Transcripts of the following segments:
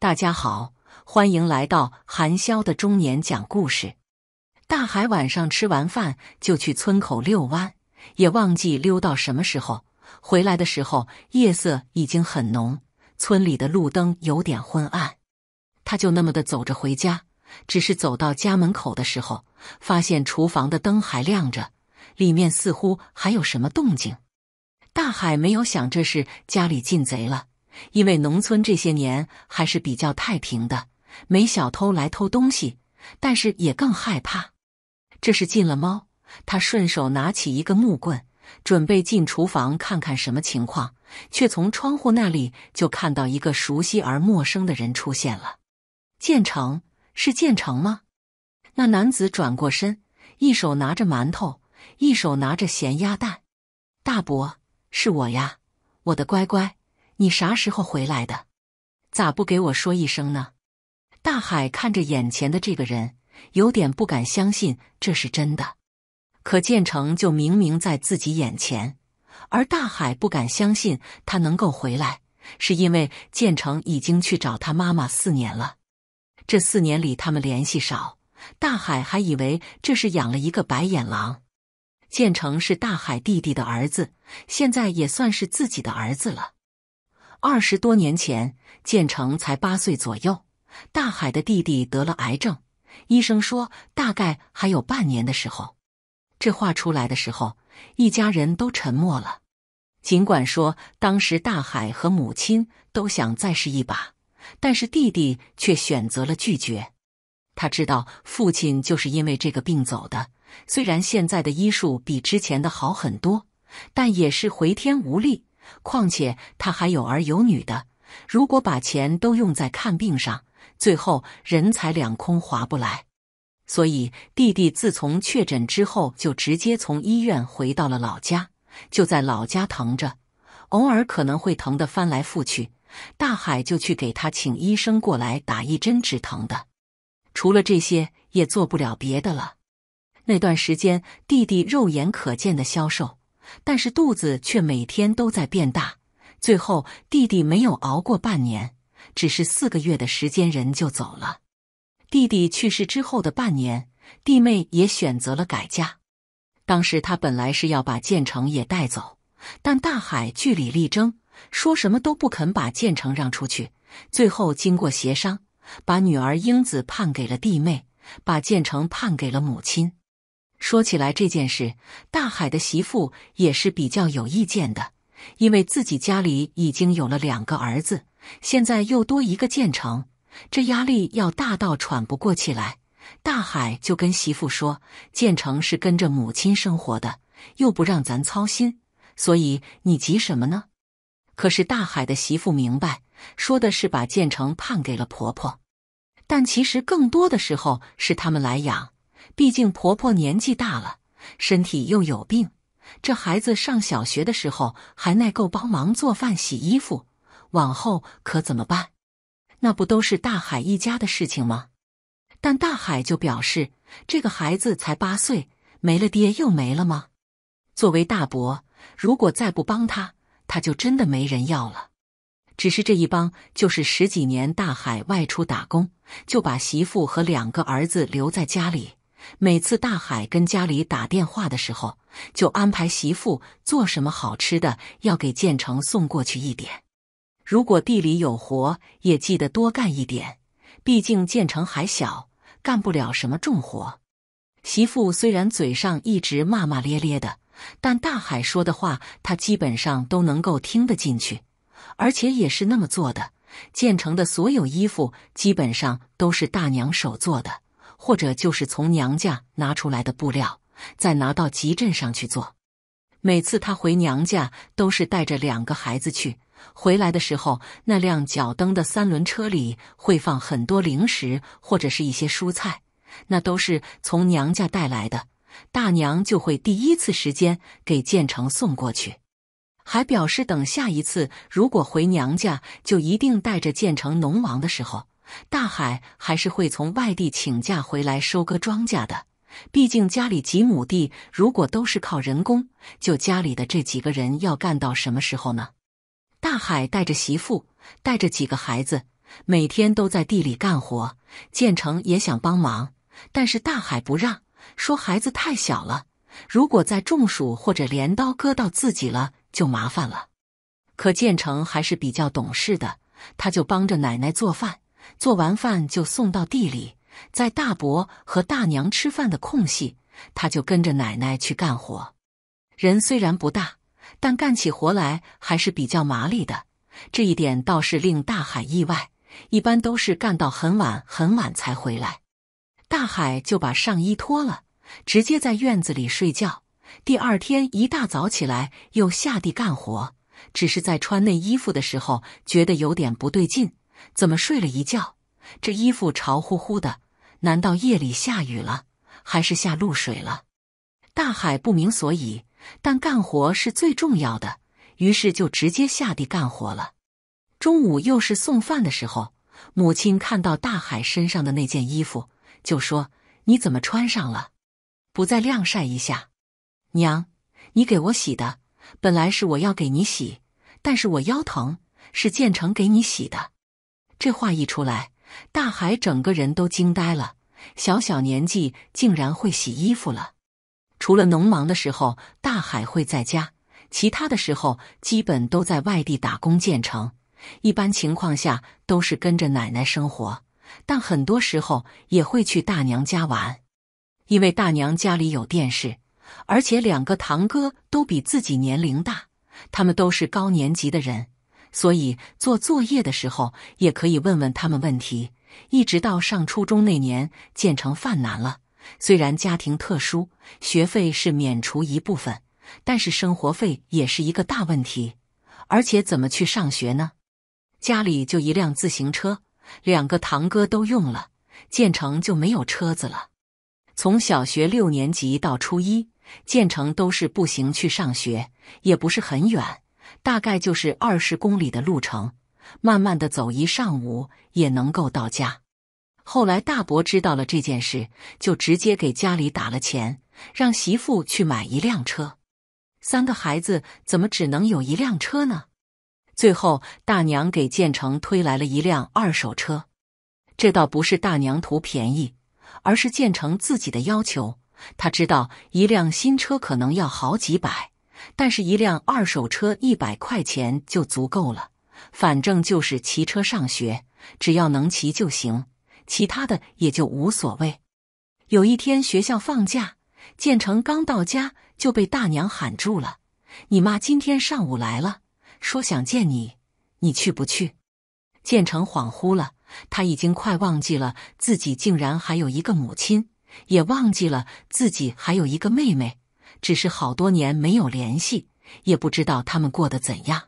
大家好，欢迎来到韩潇的中年讲故事。大海晚上吃完饭就去村口遛弯，也忘记溜到什么时候。回来的时候，夜色已经很浓，村里的路灯有点昏暗。他就那么的走着回家，只是走到家门口的时候，发现厨房的灯还亮着，里面似乎还有什么动静。大海没有想这是家里进贼了。因为农村这些年还是比较太平的，没小偷来偷东西，但是也更害怕。这是进了猫，他顺手拿起一个木棍，准备进厨房看看什么情况，却从窗户那里就看到一个熟悉而陌生的人出现了。建成是建成吗？那男子转过身，一手拿着馒头，一手拿着咸鸭蛋。大伯，是我呀，我的乖乖。你啥时候回来的？咋不给我说一声呢？大海看着眼前的这个人，有点不敢相信这是真的。可建成就明明在自己眼前，而大海不敢相信他能够回来，是因为建成已经去找他妈妈四年了。这四年里，他们联系少，大海还以为这是养了一个白眼狼。建成是大海弟弟的儿子，现在也算是自己的儿子了。二十多年前，建成才八岁左右。大海的弟弟得了癌症，医生说大概还有半年的时候。这话出来的时候，一家人都沉默了。尽管说当时大海和母亲都想再试一把，但是弟弟却选择了拒绝。他知道父亲就是因为这个病走的。虽然现在的医术比之前的好很多，但也是回天无力。况且他还有儿有女的，如果把钱都用在看病上，最后人财两空，划不来。所以弟弟自从确诊之后，就直接从医院回到了老家，就在老家疼着，偶尔可能会疼得翻来覆去，大海就去给他请医生过来打一针止疼的。除了这些，也做不了别的了。那段时间，弟弟肉眼可见的消瘦。但是肚子却每天都在变大，最后弟弟没有熬过半年，只是四个月的时间人就走了。弟弟去世之后的半年，弟妹也选择了改嫁。当时他本来是要把建成也带走，但大海据理力争，说什么都不肯把建成让出去。最后经过协商，把女儿英子判给了弟妹，把建成判给了母亲。说起来这件事，大海的媳妇也是比较有意见的，因为自己家里已经有了两个儿子，现在又多一个建成，这压力要大到喘不过气来。大海就跟媳妇说：“建成是跟着母亲生活的，又不让咱操心，所以你急什么呢？”可是大海的媳妇明白，说的是把建成判给了婆婆，但其实更多的时候是他们来养。毕竟婆婆年纪大了，身体又有病，这孩子上小学的时候还耐够帮忙做饭、洗衣服，往后可怎么办？那不都是大海一家的事情吗？但大海就表示，这个孩子才八岁，没了爹又没了吗？作为大伯，如果再不帮他，他就真的没人要了。只是这一帮就是十几年，大海外出打工，就把媳妇和两个儿子留在家里。每次大海跟家里打电话的时候，就安排媳妇做什么好吃的，要给建成送过去一点。如果地里有活，也记得多干一点。毕竟建成还小，干不了什么重活。媳妇虽然嘴上一直骂骂咧咧的，但大海说的话，她基本上都能够听得进去，而且也是那么做的。建成的所有衣服，基本上都是大娘手做的。或者就是从娘家拿出来的布料，再拿到集镇上去做。每次他回娘家都是带着两个孩子去，回来的时候那辆脚蹬的三轮车里会放很多零食或者是一些蔬菜，那都是从娘家带来的。大娘就会第一次时间给建成送过去，还表示等下一次如果回娘家就一定带着建成农王的时候。大海还是会从外地请假回来收割庄稼的，毕竟家里几亩地，如果都是靠人工，就家里的这几个人要干到什么时候呢？大海带着媳妇，带着几个孩子，每天都在地里干活。建成也想帮忙，但是大海不让，说孩子太小了，如果再中暑或者镰刀割到自己了，就麻烦了。可建成还是比较懂事的，他就帮着奶奶做饭。做完饭就送到地里，在大伯和大娘吃饭的空隙，他就跟着奶奶去干活。人虽然不大，但干起活来还是比较麻利的。这一点倒是令大海意外。一般都是干到很晚很晚才回来，大海就把上衣脱了，直接在院子里睡觉。第二天一大早起来又下地干活，只是在穿那衣服的时候觉得有点不对劲。怎么睡了一觉？这衣服潮乎乎的，难道夜里下雨了，还是下露水了？大海不明所以，但干活是最重要的，于是就直接下地干活了。中午又是送饭的时候，母亲看到大海身上的那件衣服，就说：“你怎么穿上了？不再晾晒一下？”娘，你给我洗的，本来是我要给你洗，但是我腰疼，是建成给你洗的。这话一出来，大海整个人都惊呆了。小小年纪竟然会洗衣服了。除了农忙的时候，大海会在家，其他的时候基本都在外地打工建成。一般情况下都是跟着奶奶生活，但很多时候也会去大娘家玩，因为大娘家里有电视，而且两个堂哥都比自己年龄大，他们都是高年级的人。所以做作业的时候也可以问问他们问题，一直到上初中那年，建成犯难了。虽然家庭特殊，学费是免除一部分，但是生活费也是一个大问题。而且怎么去上学呢？家里就一辆自行车，两个堂哥都用了，建成就没有车子了。从小学六年级到初一，建成都是步行去上学，也不是很远。大概就是二十公里的路程，慢慢的走一上午也能够到家。后来大伯知道了这件事，就直接给家里打了钱，让媳妇去买一辆车。三个孩子怎么只能有一辆车呢？最后大娘给建成推来了一辆二手车。这倒不是大娘图便宜，而是建成自己的要求。他知道一辆新车可能要好几百。但是，一辆二手车一百块钱就足够了。反正就是骑车上学，只要能骑就行，其他的也就无所谓。有一天学校放假，建成刚到家就被大娘喊住了：“你妈今天上午来了，说想见你，你去不去？”建成恍惚了，他已经快忘记了自己竟然还有一个母亲，也忘记了自己还有一个妹妹。只是好多年没有联系，也不知道他们过得怎样。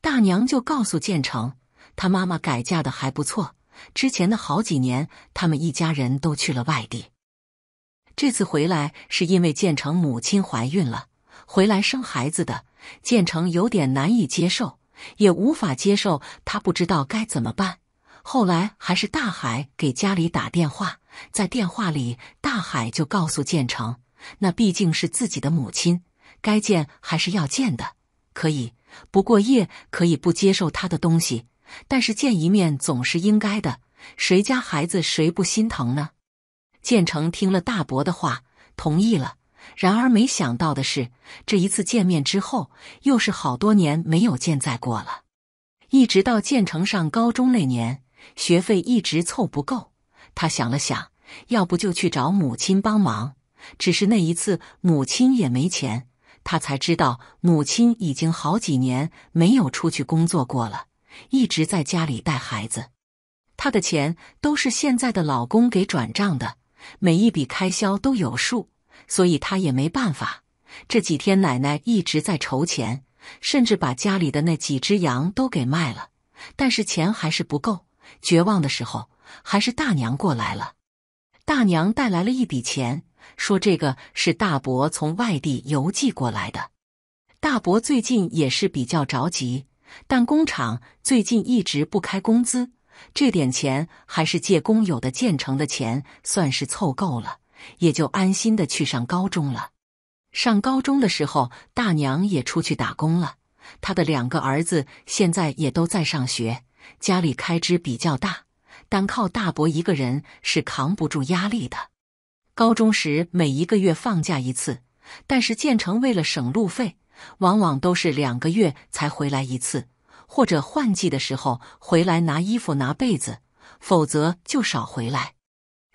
大娘就告诉建成，他妈妈改嫁的还不错。之前的好几年，他们一家人都去了外地。这次回来是因为建成母亲怀孕了，回来生孩子的。建成有点难以接受，也无法接受，他不知道该怎么办。后来还是大海给家里打电话，在电话里，大海就告诉建成。那毕竟是自己的母亲，该见还是要见的。可以，不过叶可以不接受他的东西，但是见一面总是应该的。谁家孩子谁不心疼呢？建成听了大伯的话，同意了。然而没想到的是，这一次见面之后，又是好多年没有见再过了。一直到建成上高中那年，学费一直凑不够。他想了想，要不就去找母亲帮忙。只是那一次，母亲也没钱，她才知道母亲已经好几年没有出去工作过了，一直在家里带孩子。她的钱都是现在的老公给转账的，每一笔开销都有数，所以她也没办法。这几天奶奶一直在筹钱，甚至把家里的那几只羊都给卖了，但是钱还是不够。绝望的时候，还是大娘过来了，大娘带来了一笔钱。说这个是大伯从外地邮寄过来的。大伯最近也是比较着急，但工厂最近一直不开工资，这点钱还是借工友的建成的钱，算是凑够了，也就安心的去上高中了。上高中的时候，大娘也出去打工了，她的两个儿子现在也都在上学，家里开支比较大，单靠大伯一个人是扛不住压力的。高中时每一个月放假一次，但是建成为了省路费，往往都是两个月才回来一次，或者换季的时候回来拿衣服拿被子，否则就少回来。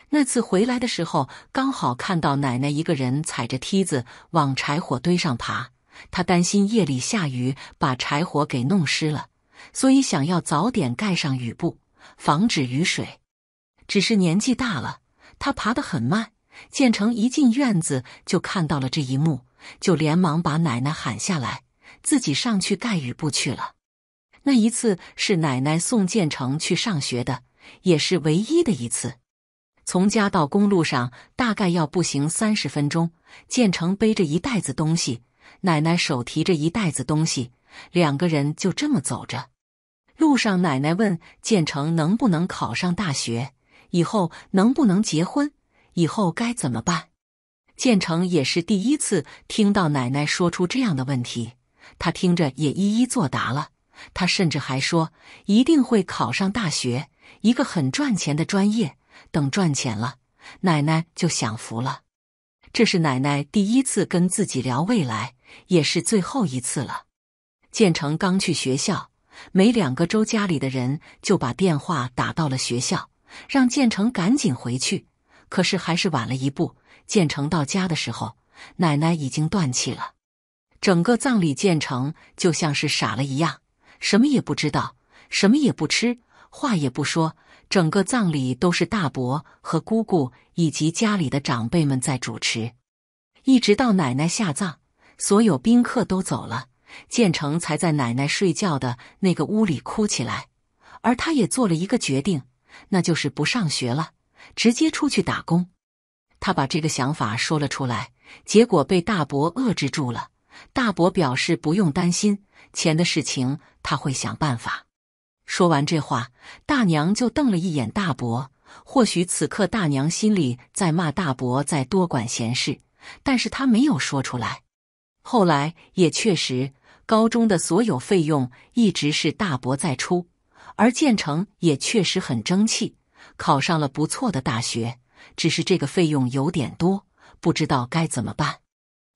那次回来的时候，刚好看到奶奶一个人踩着梯子往柴火堆上爬，她担心夜里下雨把柴火给弄湿了，所以想要早点盖上雨布，防止雨水。只是年纪大了，她爬得很慢。建成一进院子就看到了这一幕，就连忙把奶奶喊下来，自己上去盖雨布去了。那一次是奶奶送建成去上学的，也是唯一的一次。从家到公路上大概要步行三十分钟。建成背着一袋子东西，奶奶手提着一袋子东西，两个人就这么走着。路上，奶奶问建成能不能考上大学，以后能不能结婚。以后该怎么办？建成也是第一次听到奶奶说出这样的问题，他听着也一一作答了。他甚至还说一定会考上大学，一个很赚钱的专业。等赚钱了，奶奶就享福了。这是奶奶第一次跟自己聊未来，也是最后一次了。建成刚去学校，没两个周，家里的人就把电话打到了学校，让建成赶紧回去。可是还是晚了一步。建成到家的时候，奶奶已经断气了。整个葬礼，建成就像是傻了一样，什么也不知道，什么也不吃，话也不说。整个葬礼都是大伯和姑姑以及家里的长辈们在主持。一直到奶奶下葬，所有宾客都走了，建成才在奶奶睡觉的那个屋里哭起来。而他也做了一个决定，那就是不上学了。直接出去打工，他把这个想法说了出来，结果被大伯遏制住了。大伯表示不用担心钱的事情，他会想办法。说完这话，大娘就瞪了一眼大伯。或许此刻大娘心里在骂大伯在多管闲事，但是他没有说出来。后来也确实，高中的所有费用一直是大伯在出，而建成也确实很争气。考上了不错的大学，只是这个费用有点多，不知道该怎么办。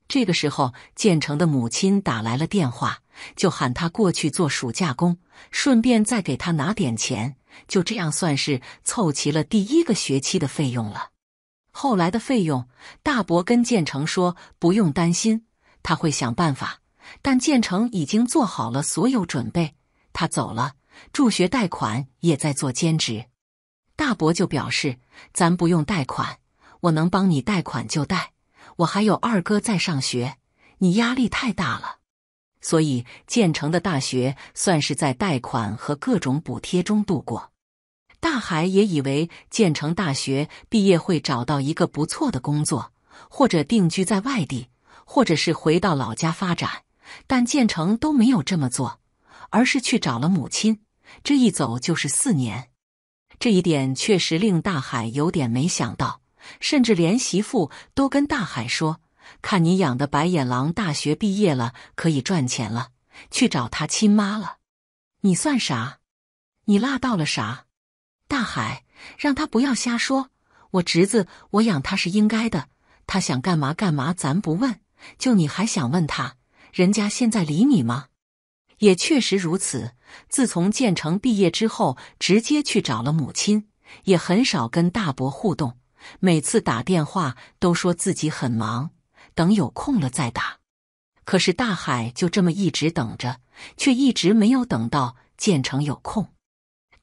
这个时候，建成的母亲打来了电话，就喊他过去做暑假工，顺便再给他拿点钱，就这样算是凑齐了第一个学期的费用了。后来的费用，大伯跟建成说不用担心，他会想办法。但建成已经做好了所有准备，他走了，助学贷款也在做兼职。大伯就表示：“咱不用贷款，我能帮你贷款就贷。我还有二哥在上学，你压力太大了。”所以建成的大学算是在贷款和各种补贴中度过。大海也以为建成大学毕业会找到一个不错的工作，或者定居在外地，或者是回到老家发展。但建成都没有这么做，而是去找了母亲。这一走就是四年。这一点确实令大海有点没想到，甚至连媳妇都跟大海说：“看你养的白眼狼，大学毕业了可以赚钱了，去找他亲妈了。你算啥？你落到了啥？大海，让他不要瞎说。我侄子，我养他是应该的，他想干嘛干嘛，咱不问。就你还想问他，人家现在理你吗？”也确实如此。自从建成毕业之后，直接去找了母亲，也很少跟大伯互动。每次打电话都说自己很忙，等有空了再打。可是大海就这么一直等着，却一直没有等到建成有空。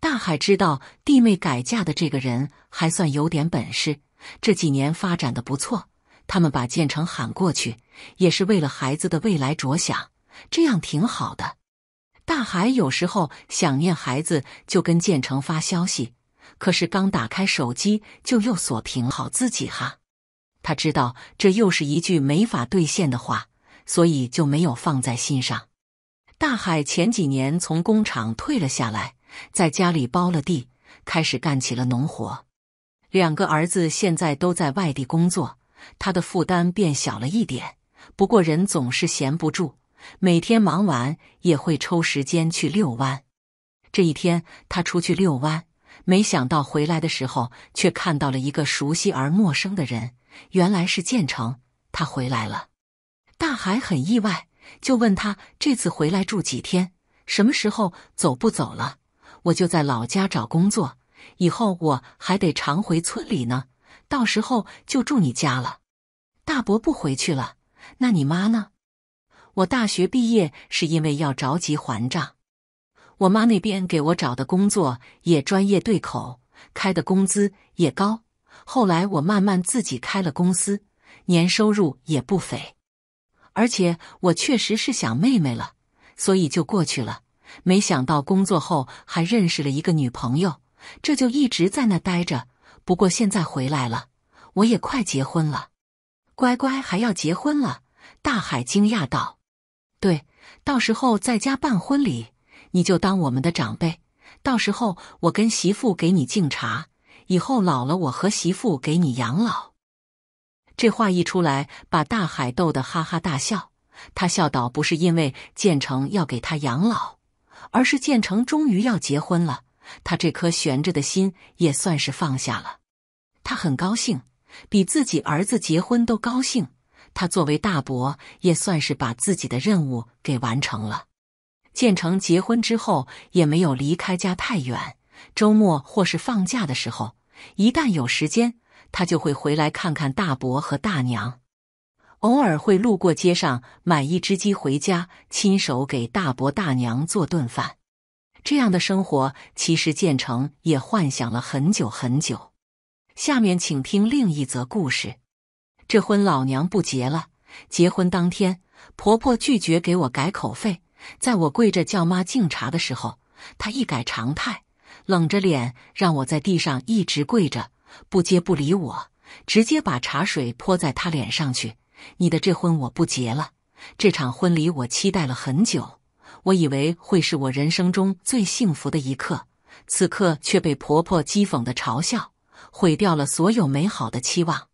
大海知道弟妹改嫁的这个人还算有点本事，这几年发展的不错。他们把建成喊过去，也是为了孩子的未来着想，这样挺好的。大海有时候想念孩子，就跟建成发消息。可是刚打开手机，就又锁屏。好自己哈，他知道这又是一句没法兑现的话，所以就没有放在心上。大海前几年从工厂退了下来，在家里包了地，开始干起了农活。两个儿子现在都在外地工作，他的负担变小了一点。不过人总是闲不住。每天忙完也会抽时间去遛弯。这一天，他出去遛弯，没想到回来的时候却看到了一个熟悉而陌生的人。原来是建成，他回来了。大海很意外，就问他：“这次回来住几天？什么时候走？不走了？我就在老家找工作，以后我还得常回村里呢。到时候就住你家了。”大伯不回去了，那你妈呢？我大学毕业是因为要着急还账，我妈那边给我找的工作也专业对口，开的工资也高。后来我慢慢自己开了公司，年收入也不菲。而且我确实是想妹妹了，所以就过去了。没想到工作后还认识了一个女朋友，这就一直在那待着。不过现在回来了，我也快结婚了。乖乖还要结婚了？大海惊讶道。对，到时候在家办婚礼，你就当我们的长辈。到时候我跟媳妇给你敬茶，以后老了我和媳妇给你养老。这话一出来，把大海逗得哈哈大笑。他笑道：“不是因为建成要给他养老，而是建成终于要结婚了，他这颗悬着的心也算是放下了。他很高兴，比自己儿子结婚都高兴。”他作为大伯，也算是把自己的任务给完成了。建成结婚之后，也没有离开家太远。周末或是放假的时候，一旦有时间，他就会回来看看大伯和大娘。偶尔会路过街上买一只鸡回家，亲手给大伯大娘做顿饭。这样的生活，其实建成也幻想了很久很久。下面，请听另一则故事。这婚老娘不结了。结婚当天，婆婆拒绝给我改口费。在我跪着叫妈敬茶的时候，她一改常态，冷着脸让我在地上一直跪着，不接不理我，直接把茶水泼在她脸上去。你的这婚我不结了。这场婚礼我期待了很久，我以为会是我人生中最幸福的一刻，此刻却被婆婆讥讽的嘲笑，毁掉了所有美好的期望。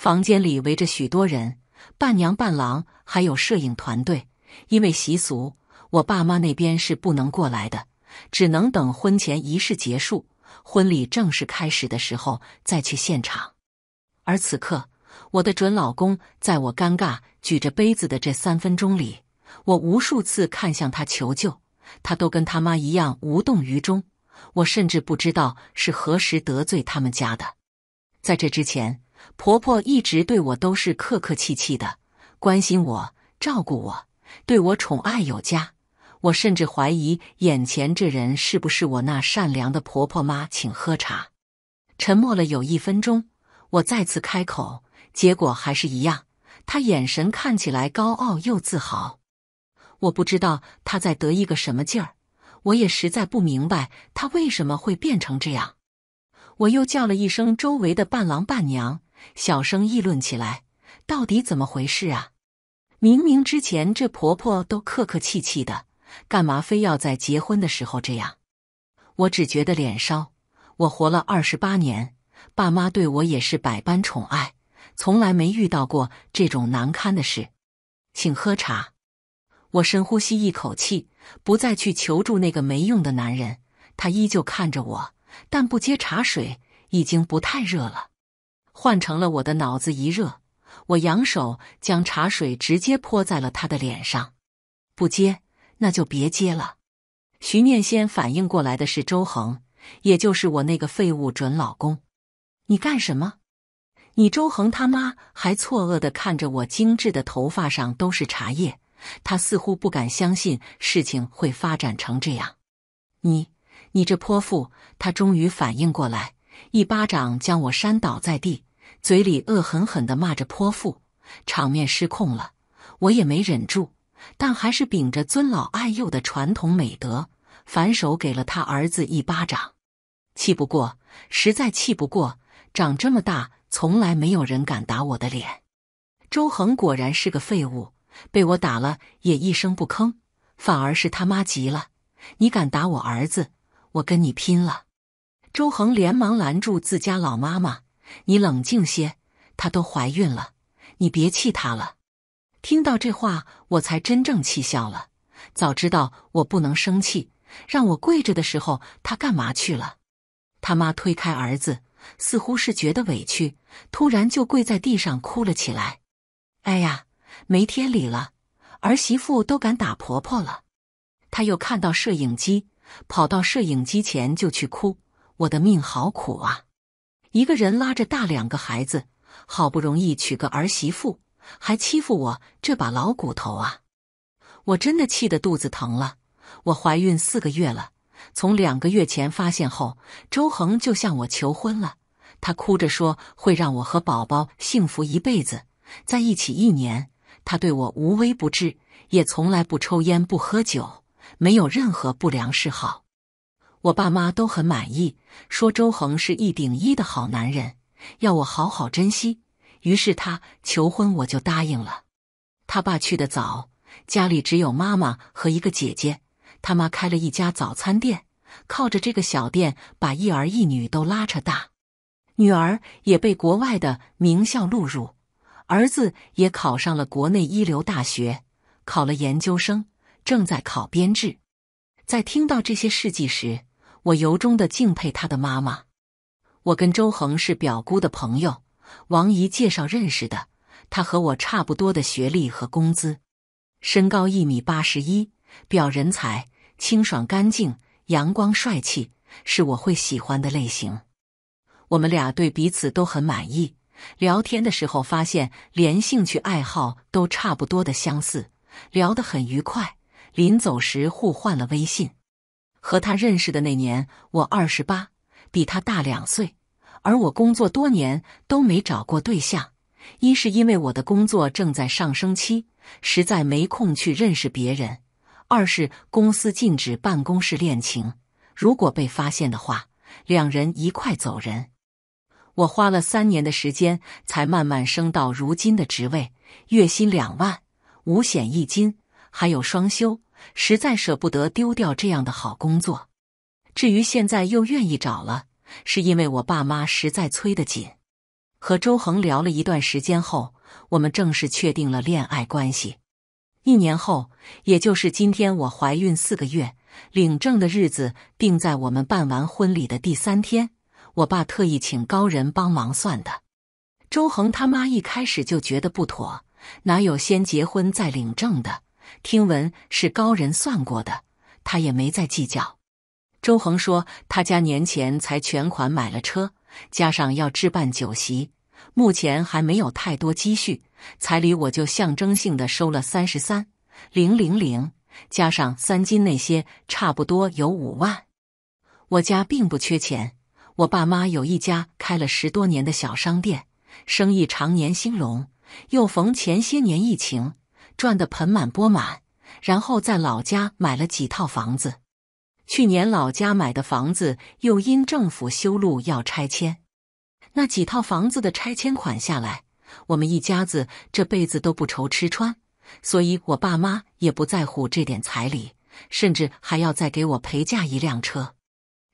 房间里围着许多人，伴娘、伴郎，还有摄影团队。因为习俗，我爸妈那边是不能过来的，只能等婚前仪式结束，婚礼正式开始的时候再去现场。而此刻，我的准老公在我尴尬举着杯子的这三分钟里，我无数次看向他求救，他都跟他妈一样无动于衷。我甚至不知道是何时得罪他们家的，在这之前。婆婆一直对我都是客客气气的，关心我，照顾我，对我宠爱有加。我甚至怀疑眼前这人是不是我那善良的婆婆妈？请喝茶。沉默了有一分钟，我再次开口，结果还是一样。她眼神看起来高傲又自豪，我不知道她在得意个什么劲儿，我也实在不明白她为什么会变成这样。我又叫了一声周围的伴郎伴娘。小声议论起来，到底怎么回事啊？明明之前这婆婆都客客气气的，干嘛非要在结婚的时候这样？我只觉得脸烧。我活了二十八年，爸妈对我也是百般宠爱，从来没遇到过这种难堪的事。请喝茶。我深呼吸一口气，不再去求助那个没用的男人。他依旧看着我，但不接茶水，已经不太热了。换成了我的脑子一热，我扬手将茶水直接泼在了他的脸上。不接，那就别接了。徐念先反应过来的是周恒，也就是我那个废物准老公。你干什么？你周恒他妈还错愕的看着我，精致的头发上都是茶叶。他似乎不敢相信事情会发展成这样。你，你这泼妇！他终于反应过来，一巴掌将我扇倒在地。嘴里恶狠狠地骂着泼妇，场面失控了。我也没忍住，但还是秉着尊老爱幼的传统美德，反手给了他儿子一巴掌。气不过，实在气不过，长这么大，从来没有人敢打我的脸。周恒果然是个废物，被我打了也一声不吭，反而是他妈急了：“你敢打我儿子，我跟你拼了！”周恒连忙拦住自家老妈妈。你冷静些，她都怀孕了，你别气她了。听到这话，我才真正气笑了。早知道我不能生气，让我跪着的时候，她干嘛去了？他妈推开儿子，似乎是觉得委屈，突然就跪在地上哭了起来。哎呀，没天理了！儿媳妇都敢打婆婆了。他又看到摄影机，跑到摄影机前就去哭。我的命好苦啊！一个人拉着大两个孩子，好不容易娶个儿媳妇，还欺负我这把老骨头啊！我真的气得肚子疼了。我怀孕四个月了，从两个月前发现后，周恒就向我求婚了。他哭着说会让我和宝宝幸福一辈子，在一起一年，他对我无微不至，也从来不抽烟不喝酒，没有任何不良嗜好。我爸妈都很满意，说周恒是一顶一的好男人，要我好好珍惜。于是他求婚，我就答应了。他爸去的早，家里只有妈妈和一个姐姐。他妈开了一家早餐店，靠着这个小店把一儿一女都拉扯大。女儿也被国外的名校录入，儿子也考上了国内一流大学，考了研究生，正在考编制。在听到这些事迹时，我由衷的敬佩他的妈妈。我跟周恒是表姑的朋友，王姨介绍认识的。他和我差不多的学历和工资，身高一米八十一，表人才，清爽干净，阳光帅气，是我会喜欢的类型。我们俩对彼此都很满意。聊天的时候发现连兴趣爱好都差不多的相似，聊得很愉快。临走时互换了微信。和他认识的那年，我二十八，比他大两岁。而我工作多年都没找过对象，一是因为我的工作正在上升期，实在没空去认识别人；二是公司禁止办公室恋情，如果被发现的话，两人一块走人。我花了三年的时间，才慢慢升到如今的职位，月薪两万，五险一金，还有双休。实在舍不得丢掉这样的好工作，至于现在又愿意找了，是因为我爸妈实在催得紧。和周恒聊了一段时间后，我们正式确定了恋爱关系。一年后，也就是今天，我怀孕四个月，领证的日子定在我们办完婚礼的第三天。我爸特意请高人帮忙算的。周恒他妈一开始就觉得不妥，哪有先结婚再领证的？听闻是高人算过的，他也没再计较。周恒说，他家年前才全款买了车，加上要置办酒席，目前还没有太多积蓄。彩礼我就象征性的收了三十三零零零，加上三金那些，差不多有五万。我家并不缺钱，我爸妈有一家开了十多年的小商店，生意常年兴隆。又逢前些年疫情。赚得盆满钵满，然后在老家买了几套房子。去年老家买的房子又因政府修路要拆迁，那几套房子的拆迁款下来，我们一家子这辈子都不愁吃穿。所以，我爸妈也不在乎这点彩礼，甚至还要再给我陪嫁一辆车。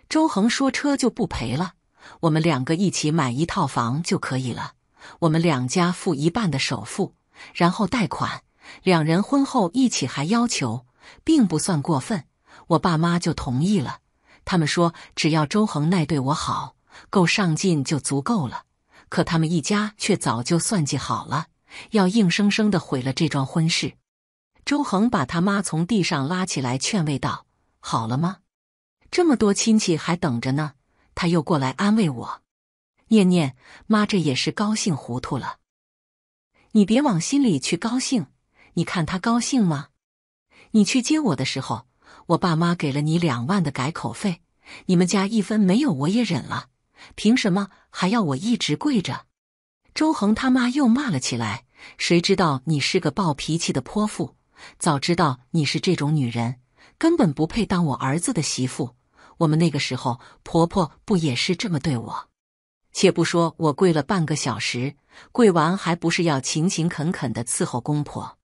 周恒说：“车就不赔了，我们两个一起买一套房就可以了。我们两家付一半的首付，然后贷款。”两人婚后一起还要求，并不算过分，我爸妈就同意了。他们说只要周恒奈对我好，够上进就足够了。可他们一家却早就算计好了，要硬生生的毁了这桩婚事。周恒把他妈从地上拉起来，劝慰道：“好了吗？这么多亲戚还等着呢。”他又过来安慰我：“念念，妈这也是高兴糊涂了，你别往心里去，高兴。”你看他高兴吗？你去接我的时候，我爸妈给了你两万的改口费，你们家一分没有，我也忍了。凭什么还要我一直跪着？周恒他妈又骂了起来：“谁知道你是个暴脾气的泼妇？早知道你是这种女人，根本不配当我儿子的媳妇。我们那个时候，婆婆不也是这么对我？且不说我跪了半个小时，跪完还不是要勤勤恳恳的伺候公婆？”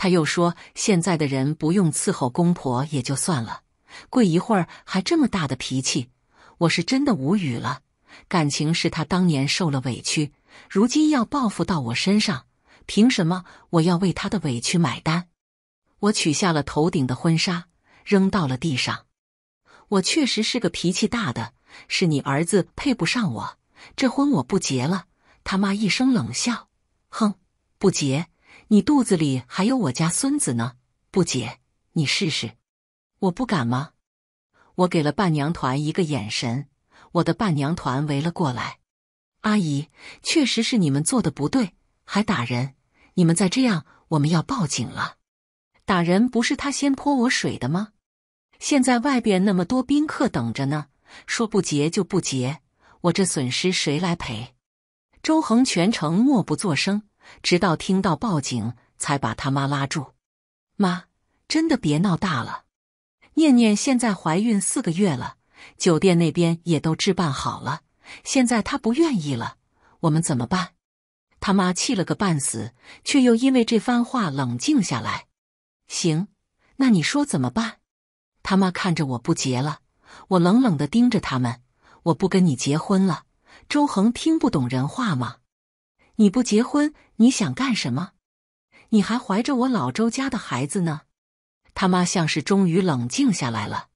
他又说：“现在的人不用伺候公婆也就算了，跪一会儿还这么大的脾气，我是真的无语了。感情是他当年受了委屈，如今要报复到我身上，凭什么我要为他的委屈买单？”我取下了头顶的婚纱，扔到了地上。我确实是个脾气大的，是你儿子配不上我，这婚我不结了。”他妈一声冷笑：“哼，不结。”你肚子里还有我家孙子呢，不结你试试？我不敢吗？我给了伴娘团一个眼神，我的伴娘团围了过来。阿姨，确实是你们做的不对，还打人！你们再这样，我们要报警了。打人不是他先泼我水的吗？现在外边那么多宾客等着呢，说不结就不结，我这损失谁来赔？周恒全程默不作声。直到听到报警，才把他妈拉住。妈，真的别闹大了。念念现在怀孕四个月了，酒店那边也都置办好了，现在她不愿意了，我们怎么办？他妈气了个半死，却又因为这番话冷静下来。行，那你说怎么办？他妈看着我不结了，我冷冷的盯着他们，我不跟你结婚了。周恒听不懂人话吗？你不结婚，你想干什么？你还怀着我老周家的孩子呢。他妈像是终于冷静下来了，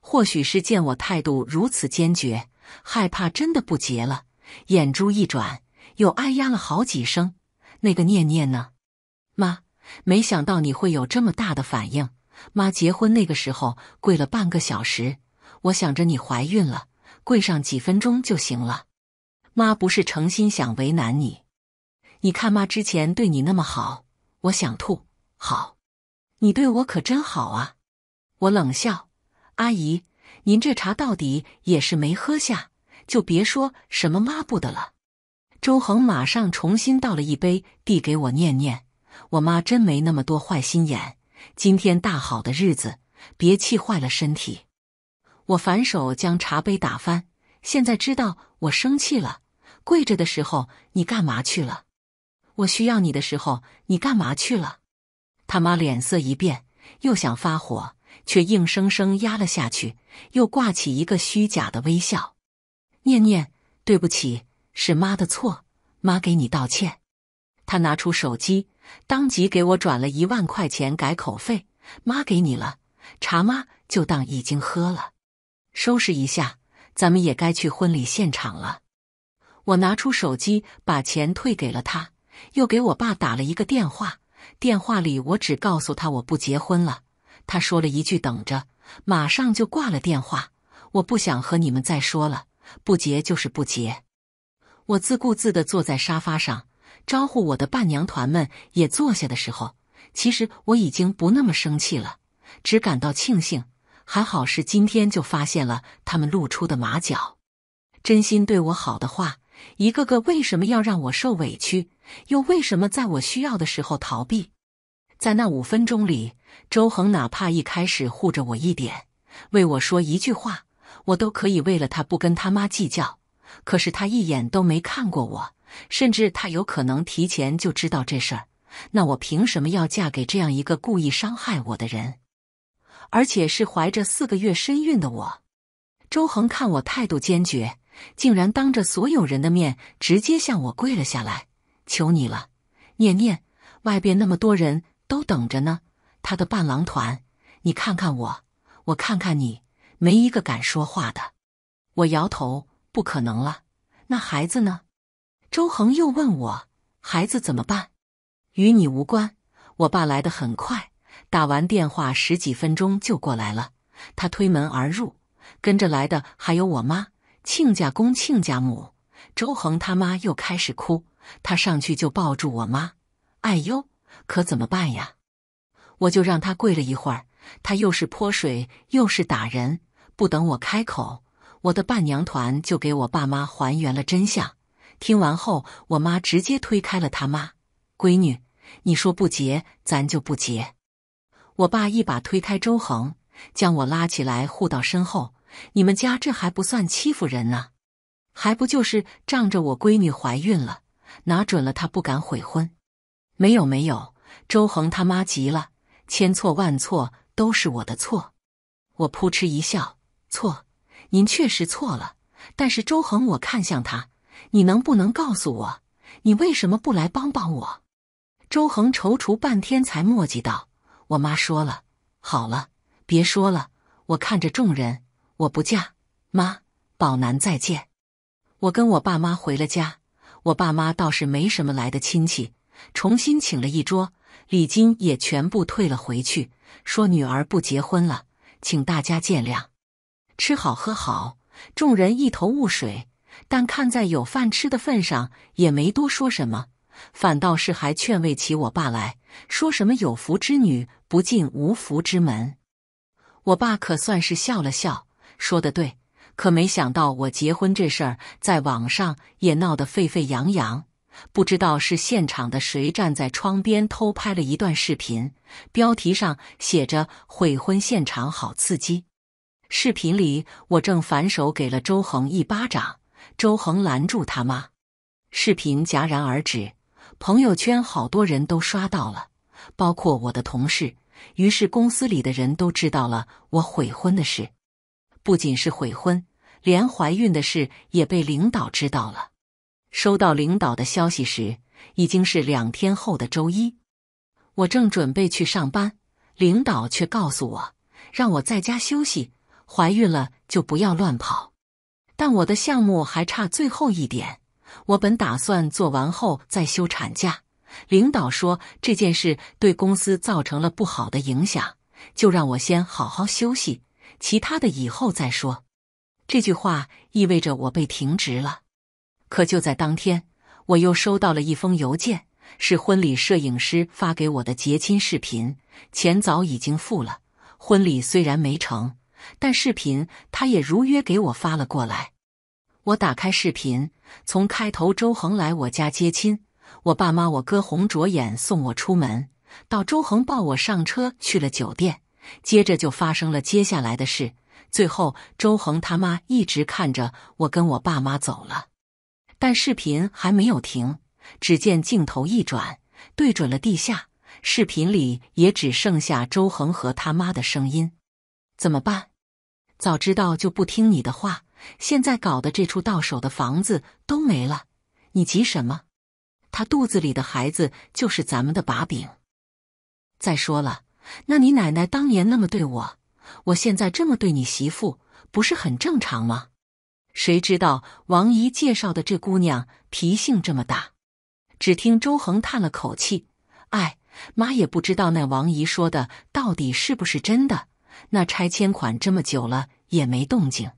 或许是见我态度如此坚决，害怕真的不结了，眼珠一转，又哎呀了好几声。那个念念呢？妈，没想到你会有这么大的反应。妈结婚那个时候跪了半个小时，我想着你怀孕了，跪上几分钟就行了。妈不是诚心想为难你。你看妈之前对你那么好，我想吐。好，你对我可真好啊！我冷笑：“阿姨，您这茶到底也是没喝下，就别说什么抹布的了。”周恒马上重新倒了一杯递给我。念念，我妈真没那么多坏心眼。今天大好的日子，别气坏了身体。我反手将茶杯打翻。现在知道我生气了。跪着的时候你干嘛去了？我需要你的时候，你干嘛去了？他妈脸色一变，又想发火，却硬生生压了下去，又挂起一个虚假的微笑。念念，对不起，是妈的错，妈给你道歉。他拿出手机，当即给我转了一万块钱改口费。妈给你了，茶妈就当已经喝了。收拾一下，咱们也该去婚礼现场了。我拿出手机，把钱退给了他。又给我爸打了一个电话，电话里我只告诉他我不结婚了。他说了一句“等着”，马上就挂了电话。我不想和你们再说了，不结就是不结。我自顾自地坐在沙发上，招呼我的伴娘团们也坐下的时候，其实我已经不那么生气了，只感到庆幸，还好是今天就发现了他们露出的马脚。真心对我好的话。一个个为什么要让我受委屈？又为什么在我需要的时候逃避？在那五分钟里，周恒哪怕一开始护着我一点，为我说一句话，我都可以为了他不跟他妈计较。可是他一眼都没看过我，甚至他有可能提前就知道这事儿。那我凭什么要嫁给这样一个故意伤害我的人？而且是怀着四个月身孕的我。周恒看我态度坚决。竟然当着所有人的面直接向我跪了下来，求你了，念念，外边那么多人都等着呢，他的伴郎团，你看看我，我看看你，没一个敢说话的。我摇头，不可能了。那孩子呢？周恒又问我，孩子怎么办？与你无关。我爸来得很快，打完电话十几分钟就过来了。他推门而入，跟着来的还有我妈。亲家公、亲家母，周恒他妈又开始哭，他上去就抱住我妈，哎呦，可怎么办呀？我就让他跪了一会儿，他又是泼水又是打人，不等我开口，我的伴娘团就给我爸妈还原了真相。听完后，我妈直接推开了他妈，闺女，你说不结咱就不结。我爸一把推开周恒，将我拉起来护到身后。你们家这还不算欺负人呢，还不就是仗着我闺女怀孕了，拿准了她不敢悔婚？没有没有，周恒他妈急了，千错万错都是我的错。我扑哧一笑，错，您确实错了。但是周恒，我看向他，你能不能告诉我，你为什么不来帮帮我？周恒踌躇半天，才磨叽道：“我妈说了，好了，别说了。”我看着众人。我不嫁，妈，宝男再见。我跟我爸妈回了家，我爸妈倒是没什么来的亲戚，重新请了一桌，礼金也全部退了回去，说女儿不结婚了，请大家见谅。吃好喝好，众人一头雾水，但看在有饭吃的份上，也没多说什么，反倒是还劝慰起我爸来，说什么有福之女不进无福之门。我爸可算是笑了笑。说的对，可没想到我结婚这事儿在网上也闹得沸沸扬扬。不知道是现场的谁站在窗边偷拍了一段视频，标题上写着“悔婚现场，好刺激”。视频里我正反手给了周恒一巴掌，周恒拦住他妈。视频戛然而止。朋友圈好多人都刷到了，包括我的同事，于是公司里的人都知道了我悔婚的事。不仅是悔婚，连怀孕的事也被领导知道了。收到领导的消息时，已经是两天后的周一。我正准备去上班，领导却告诉我，让我在家休息。怀孕了就不要乱跑。但我的项目还差最后一点，我本打算做完后再休产假。领导说这件事对公司造成了不好的影响，就让我先好好休息。其他的以后再说。这句话意味着我被停职了。可就在当天，我又收到了一封邮件，是婚礼摄影师发给我的结亲视频，钱早已经付了。婚礼虽然没成，但视频他也如约给我发了过来。我打开视频，从开头周恒来我家接亲，我爸妈、我哥红着眼送我出门，到周恒抱我上车去了酒店。接着就发生了接下来的事，最后周恒他妈一直看着我跟我爸妈走了，但视频还没有停。只见镜头一转，对准了地下，视频里也只剩下周恒和他妈的声音。怎么办？早知道就不听你的话，现在搞的这处到手的房子都没了，你急什么？他肚子里的孩子就是咱们的把柄。再说了。那你奶奶当年那么对我，我现在这么对你媳妇，不是很正常吗？谁知道王姨介绍的这姑娘脾性这么大？只听周恒叹了口气：“哎，妈也不知道那王姨说的到底是不是真的。那拆迁款这么久了也没动静，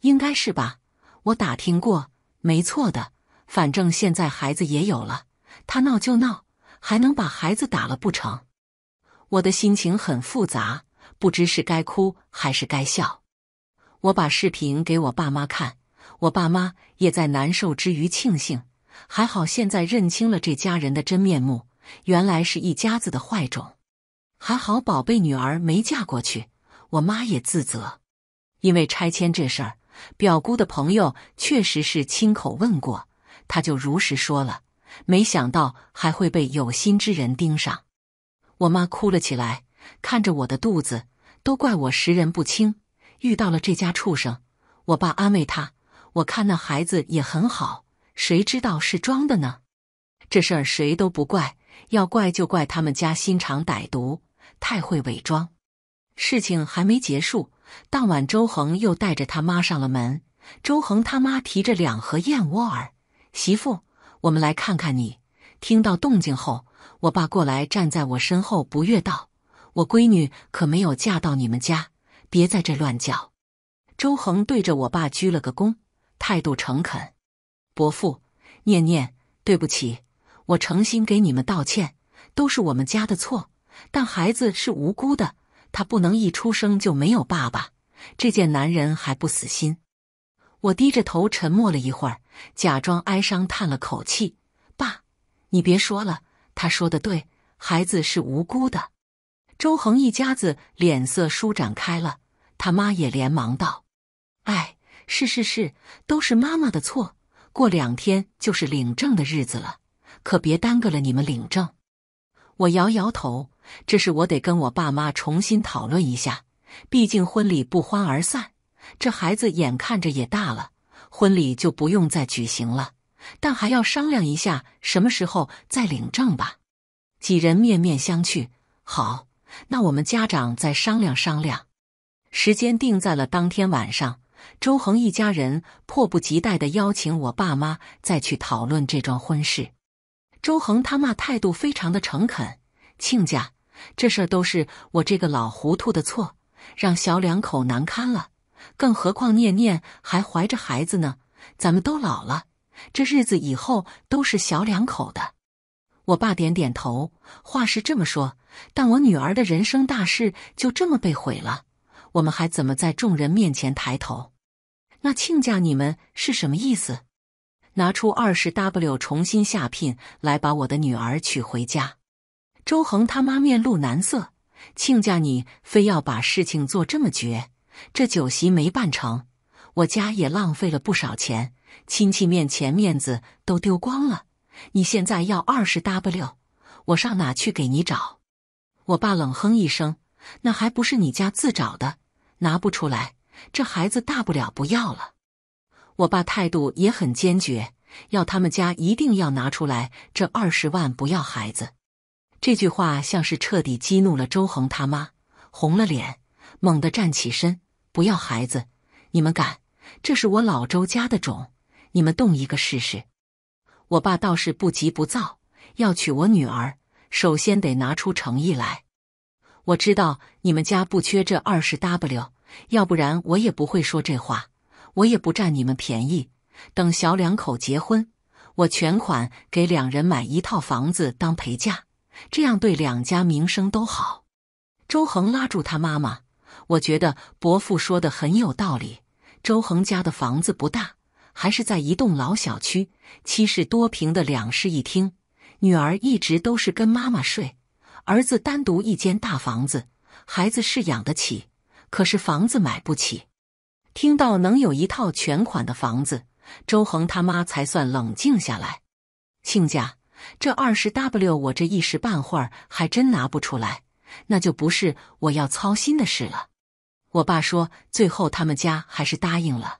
应该是吧？我打听过，没错的。反正现在孩子也有了，她闹就闹，还能把孩子打了不成？”我的心情很复杂，不知是该哭还是该笑。我把视频给我爸妈看，我爸妈也在难受之余庆幸，还好现在认清了这家人的真面目，原来是一家子的坏种。还好宝贝女儿没嫁过去，我妈也自责，因为拆迁这事儿，表姑的朋友确实是亲口问过，她就如实说了，没想到还会被有心之人盯上。我妈哭了起来，看着我的肚子，都怪我识人不清，遇到了这家畜生。我爸安慰她：“我看那孩子也很好，谁知道是装的呢？”这事儿谁都不怪，要怪就怪他们家心肠歹毒，太会伪装。事情还没结束，当晚周恒又带着他妈上了门。周恒他妈提着两盒燕窝儿：“媳妇，我们来看看你。”听到动静后。我爸过来，站在我身后，不悦道：“我闺女可没有嫁到你们家，别在这乱叫。”周恒对着我爸鞠了个躬，态度诚恳：“伯父，念念，对不起，我诚心给你们道歉，都是我们家的错。但孩子是无辜的，他不能一出生就没有爸爸。”这件男人还不死心，我低着头沉默了一会儿，假装哀伤，叹了口气：“爸，你别说了。”他说的对，孩子是无辜的。周恒一家子脸色舒展开了，他妈也连忙道：“哎，是是是，都是妈妈的错。过两天就是领证的日子了，可别耽搁了你们领证。”我摇摇头，这事我得跟我爸妈重新讨论一下。毕竟婚礼不欢而散，这孩子眼看着也大了，婚礼就不用再举行了。但还要商量一下什么时候再领证吧。几人面面相觑。好，那我们家长再商量商量。时间定在了当天晚上。周恒一家人迫不及待地邀请我爸妈再去讨论这桩婚事。周恒他妈态度非常的诚恳。亲家，这事儿都是我这个老糊涂的错，让小两口难堪了。更何况念念还怀着孩子呢，咱们都老了。这日子以后都是小两口的。我爸点点头，话是这么说，但我女儿的人生大事就这么被毁了，我们还怎么在众人面前抬头？那亲家你们是什么意思？拿出二十 W 重新下聘来把我的女儿娶回家？周恒他妈面露难色，亲家你非要把事情做这么绝，这酒席没办成。我家也浪费了不少钱，亲戚面前面子都丢光了。你现在要二十 W，我上哪去给你找？我爸冷哼一声：“那还不是你家自找的，拿不出来，这孩子大不了不要了。”我爸态度也很坚决，要他们家一定要拿出来这二十万，不要孩子。这句话像是彻底激怒了周恒他妈，红了脸，猛地站起身：“不要孩子，你们敢！”这是我老周家的种，你们动一个试试。我爸倒是不急不躁，要娶我女儿，首先得拿出诚意来。我知道你们家不缺这二十 W，要不然我也不会说这话。我也不占你们便宜，等小两口结婚，我全款给两人买一套房子当陪嫁，这样对两家名声都好。周恒拉住他妈妈，我觉得伯父说的很有道理。周恒家的房子不大，还是在一栋老小区，七十多平的两室一厅。女儿一直都是跟妈妈睡，儿子单独一间大房子。孩子是养得起，可是房子买不起。听到能有一套全款的房子，周恒他妈才算冷静下来。亲家，这二十 W 我这一时半会儿还真拿不出来，那就不是我要操心的事了。我爸说，最后他们家还是答应了，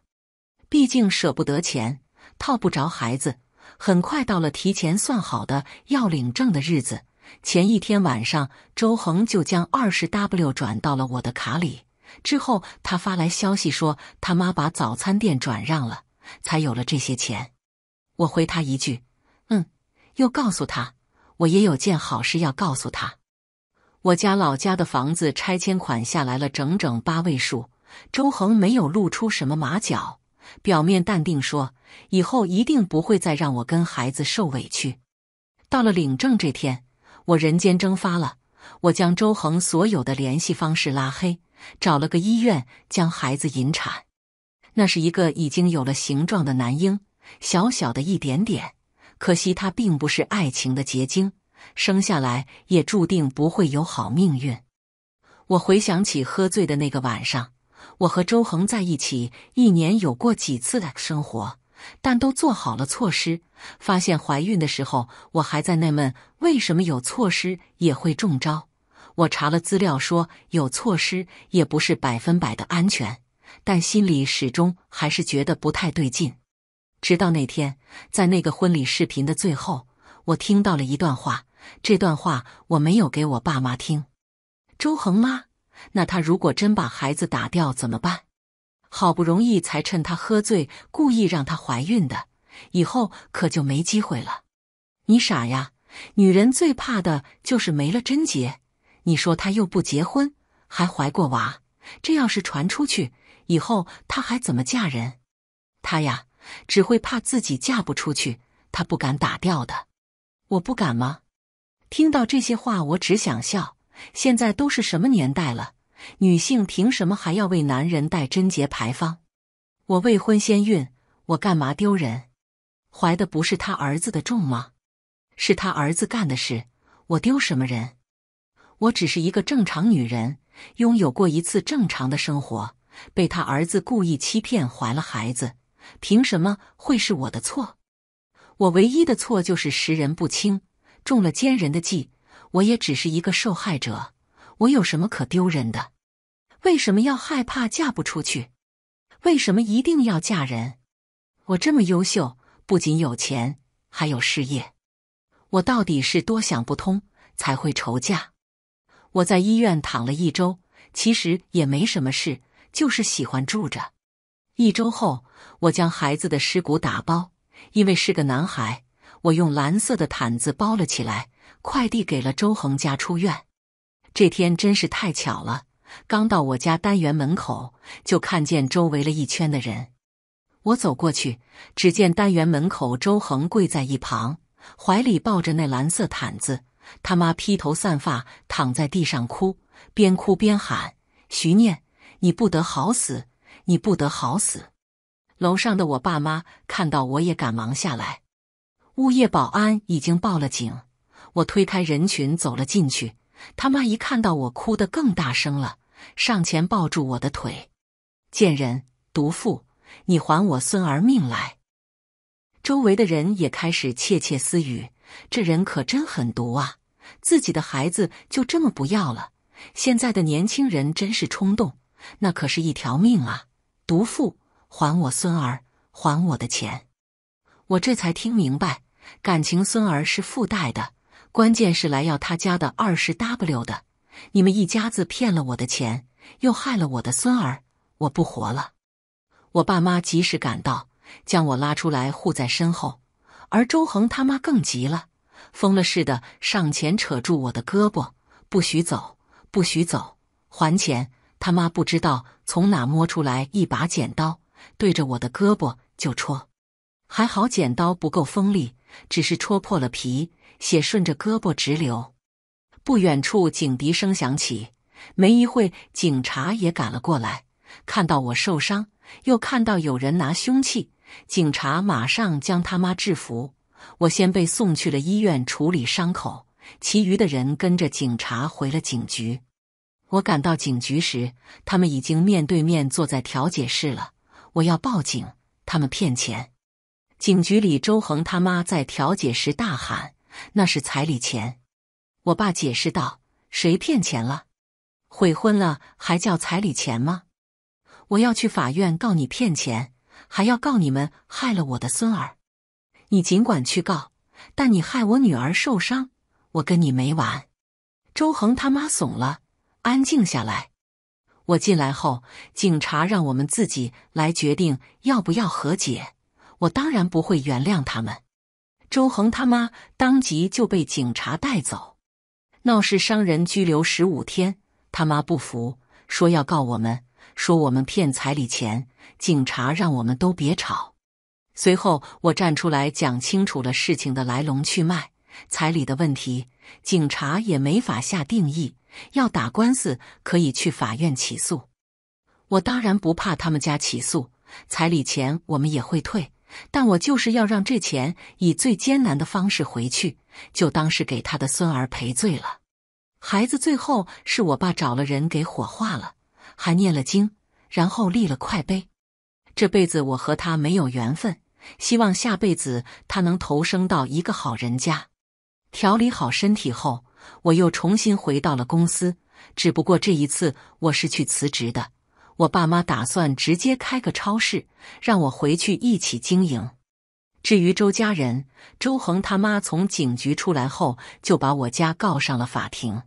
毕竟舍不得钱，套不着孩子。很快到了提前算好的要领证的日子，前一天晚上，周恒就将二十 W 转到了我的卡里。之后，他发来消息说，他妈把早餐店转让了，才有了这些钱。我回他一句：“嗯。”又告诉他，我也有件好事要告诉他。我家老家的房子拆迁款下来了，整整八位数。周恒没有露出什么马脚，表面淡定说：“以后一定不会再让我跟孩子受委屈。”到了领证这天，我人间蒸发了。我将周恒所有的联系方式拉黑，找了个医院将孩子引产。那是一个已经有了形状的男婴，小小的一点点，可惜他并不是爱情的结晶。生下来也注定不会有好命运。我回想起喝醉的那个晚上，我和周恒在一起一年，有过几次的生活，但都做好了措施。发现怀孕的时候，我还在纳闷为什么有措施也会中招。我查了资料，说有措施也不是百分百的安全，但心里始终还是觉得不太对劲。直到那天，在那个婚礼视频的最后，我听到了一段话。这段话我没有给我爸妈听。周恒妈，那他如果真把孩子打掉怎么办？好不容易才趁他喝醉故意让他怀孕的，以后可就没机会了。你傻呀，女人最怕的就是没了贞洁。你说她又不结婚，还怀过娃，这要是传出去，以后她还怎么嫁人？她呀，只会怕自己嫁不出去，她不敢打掉的。我不敢吗？听到这些话，我只想笑。现在都是什么年代了，女性凭什么还要为男人戴贞洁牌坊？我未婚先孕，我干嘛丢人？怀的不是他儿子的种吗？是他儿子干的事，我丢什么人？我只是一个正常女人，拥有过一次正常的生活，被他儿子故意欺骗怀了孩子，凭什么会是我的错？我唯一的错就是识人不清。中了奸人的计，我也只是一个受害者。我有什么可丢人的？为什么要害怕嫁不出去？为什么一定要嫁人？我这么优秀，不仅有钱，还有事业。我到底是多想不通才会愁嫁？我在医院躺了一周，其实也没什么事，就是喜欢住着。一周后，我将孩子的尸骨打包，因为是个男孩。我用蓝色的毯子包了起来，快递给了周恒家出院。这天真是太巧了，刚到我家单元门口，就看见周围了一圈的人。我走过去，只见单元门口周恒跪在一旁，怀里抱着那蓝色毯子，他妈披头散发躺在地上哭，边哭边喊：“徐念，你不得好死，你不得好死！”楼上的我爸妈看到我也赶忙下来。物业保安已经报了警，我推开人群走了进去。他妈一看到我，哭得更大声了，上前抱住我的腿：“贱人，毒妇，你还我孙儿命来！”周围的人也开始窃窃私语：“这人可真狠毒啊，自己的孩子就这么不要了？现在的年轻人真是冲动，那可是一条命啊！毒妇，还我孙儿，还我的钱！”我这才听明白。感情，孙儿是附带的，关键是来要他家的二十 W 的。你们一家子骗了我的钱，又害了我的孙儿，我不活了！我爸妈及时赶到，将我拉出来护在身后，而周恒他妈更急了，疯了似的上前扯住我的胳膊，不许走，不许走，还钱！他妈不知道从哪摸出来一把剪刀，对着我的胳膊就戳，还好剪刀不够锋利。只是戳破了皮，血顺着胳膊直流。不远处警笛声响起，没一会警察也赶了过来。看到我受伤，又看到有人拿凶器，警察马上将他妈制服。我先被送去了医院处理伤口，其余的人跟着警察回了警局。我赶到警局时，他们已经面对面坐在调解室了。我要报警，他们骗钱。警局里，周恒他妈在调解时大喊：“那是彩礼钱！”我爸解释道：“谁骗钱了？悔婚了还叫彩礼钱吗？我要去法院告你骗钱，还要告你们害了我的孙儿。你尽管去告，但你害我女儿受伤，我跟你没完。”周恒他妈怂了，安静下来。我进来后，警察让我们自己来决定要不要和解。我当然不会原谅他们。周恒他妈当即就被警察带走，闹事伤人，拘留十五天。他妈不服，说要告我们，说我们骗彩礼钱。警察让我们都别吵。随后我站出来讲清楚了事情的来龙去脉，彩礼的问题，警察也没法下定义。要打官司，可以去法院起诉。我当然不怕他们家起诉，彩礼钱我们也会退。但我就是要让这钱以最艰难的方式回去，就当是给他的孙儿赔罪了。孩子最后是我爸找了人给火化了，还念了经，然后立了快碑。这辈子我和他没有缘分，希望下辈子他能投生到一个好人家。调理好身体后，我又重新回到了公司，只不过这一次我是去辞职的。我爸妈打算直接开个超市，让我回去一起经营。至于周家人，周恒他妈从警局出来后就把我家告上了法庭。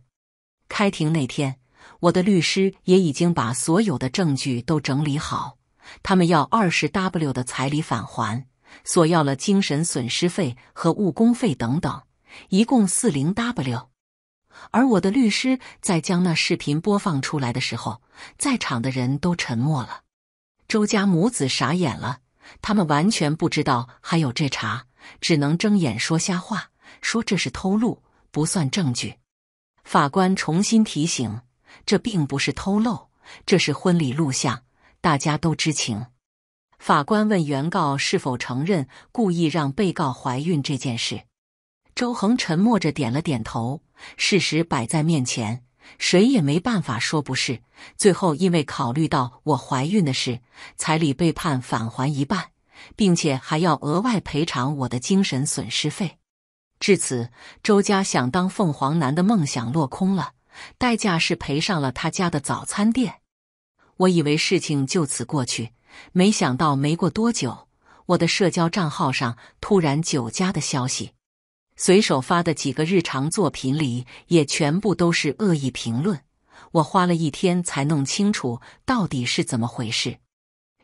开庭那天，我的律师也已经把所有的证据都整理好。他们要二十 W 的彩礼返还，索要了精神损失费和误工费等等，一共四零 W。而我的律师在将那视频播放出来的时候。在场的人都沉默了，周家母子傻眼了，他们完全不知道还有这茬，只能睁眼说瞎话，说这是偷录，不算证据。法官重新提醒，这并不是偷漏，这是婚礼录像，大家都知情。法官问原告是否承认故意让被告怀孕这件事，周恒沉默着点了点头。事实摆在面前。谁也没办法说不是。最后，因为考虑到我怀孕的事，彩礼被判返还一半，并且还要额外赔偿我的精神损失费。至此，周家想当凤凰男的梦想落空了，代价是赔上了他家的早餐店。我以为事情就此过去，没想到没过多久，我的社交账号上突然酒家的消息。随手发的几个日常作品里，也全部都是恶意评论。我花了一天才弄清楚到底是怎么回事。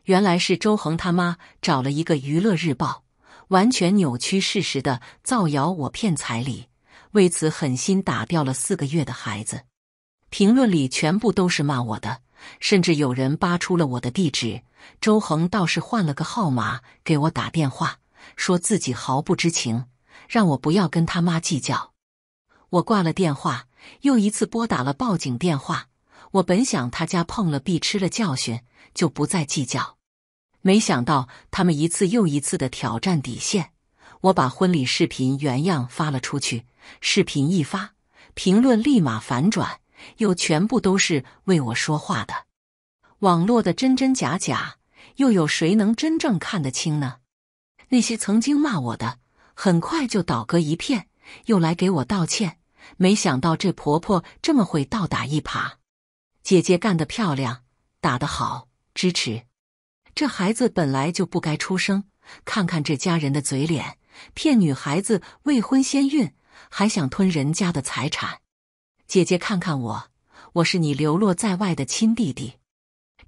原来是周恒他妈找了一个《娱乐日报》，完全扭曲事实的造谣，我骗彩礼，为此狠心打掉了四个月的孩子。评论里全部都是骂我的，甚至有人扒出了我的地址。周恒倒是换了个号码给我打电话，说自己毫不知情。让我不要跟他妈计较，我挂了电话，又一次拨打了报警电话。我本想他家碰了必吃了教训，就不再计较，没想到他们一次又一次的挑战底线。我把婚礼视频原样发了出去，视频一发，评论立马反转，又全部都是为我说话的。网络的真真假假，又有谁能真正看得清呢？那些曾经骂我的。很快就倒戈一片，又来给我道歉。没想到这婆婆这么会倒打一耙。姐姐干得漂亮，打得好，支持。这孩子本来就不该出生。看看这家人的嘴脸，骗女孩子未婚先孕，还想吞人家的财产。姐姐看看我，我是你流落在外的亲弟弟。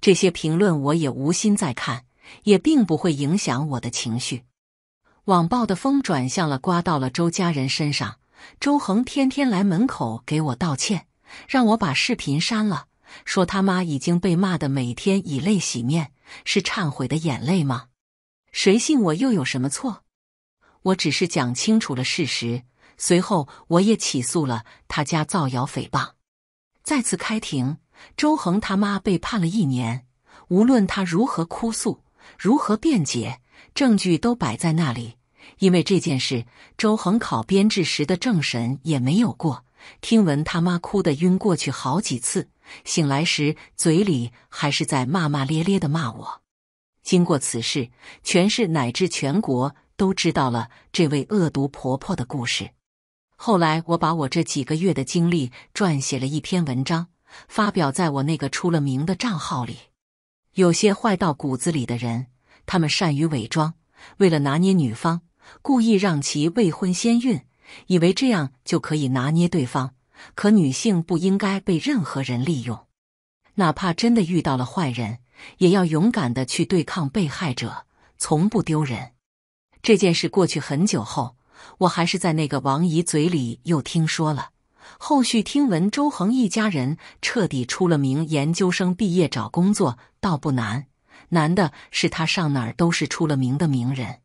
这些评论我也无心再看，也并不会影响我的情绪。网暴的风转向了，刮到了周家人身上。周恒天天来门口给我道歉，让我把视频删了，说他妈已经被骂的每天以泪洗面，是忏悔的眼泪吗？谁信？我又有什么错？我只是讲清楚了事实。随后我也起诉了他家造谣诽谤。再次开庭，周恒他妈被判了一年。无论他如何哭诉，如何辩解。证据都摆在那里，因为这件事，周恒考编制时的政审也没有过。听闻他妈哭得晕过去好几次，醒来时嘴里还是在骂骂咧咧的骂我。经过此事，全市乃至全国都知道了这位恶毒婆婆的故事。后来，我把我这几个月的经历撰写了一篇文章，发表在我那个出了名的账号里。有些坏到骨子里的人。他们善于伪装，为了拿捏女方，故意让其未婚先孕，以为这样就可以拿捏对方。可女性不应该被任何人利用，哪怕真的遇到了坏人，也要勇敢的去对抗被害者，从不丢人。这件事过去很久后，我还是在那个王姨嘴里又听说了。后续听闻周恒一家人彻底出了名，研究生毕业找工作倒不难。难的是他上哪儿都是出了名的名人，